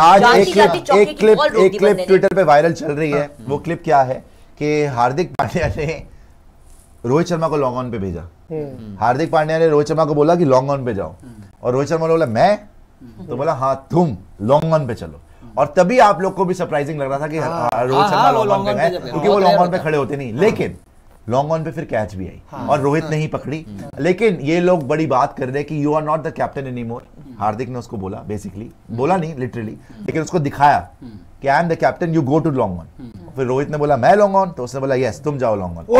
आज एक क्लिप एक क्लिप एक क्लिप ट्विटर पे वायरल चल रही है हाँ। वो क्लिप क्या है कि हार्दिक पांड्या ने रोहित शर्मा को लॉन्ग ऑन पे भेजा हम्म। हार्दिक पांड्या ने रोहित शर्मा को बोला कि लॉन्ग ऑन पे जाओ हम्म। और रोहित शर्मा बोला मैं हम्म। तो बोला हाँ तुम लॉन्ग ऑन पे चलो और तभी आप लोग को भी सरप्राइजिंग लग रहा था कि हाँ। हाँ, रोहित शर्मा लॉन्ग ऑन पे क्योंकि वो लॉन्ग ऑन पे मतलब। खड़े होते नहीं लेकिन लॉन्ग ऑन पे फिर कैच भी आई हाँ, और रोहित हाँ, नहीं पकड़ी हाँ, लेकिन ये लोग बड़ी बात कर रहे हैं कि you are not the captain any more Hardik ने उसको बोला बेसिकली हम्म। बोला नहीं लिटरली लेकिन उसको दिखाया हम्म। कि I am the captain you go to long on फिर रोहित ने बोला मैं लॉन्ग ऑन तो उसने बोला यस तुम जाओ लॉन्ग ऑन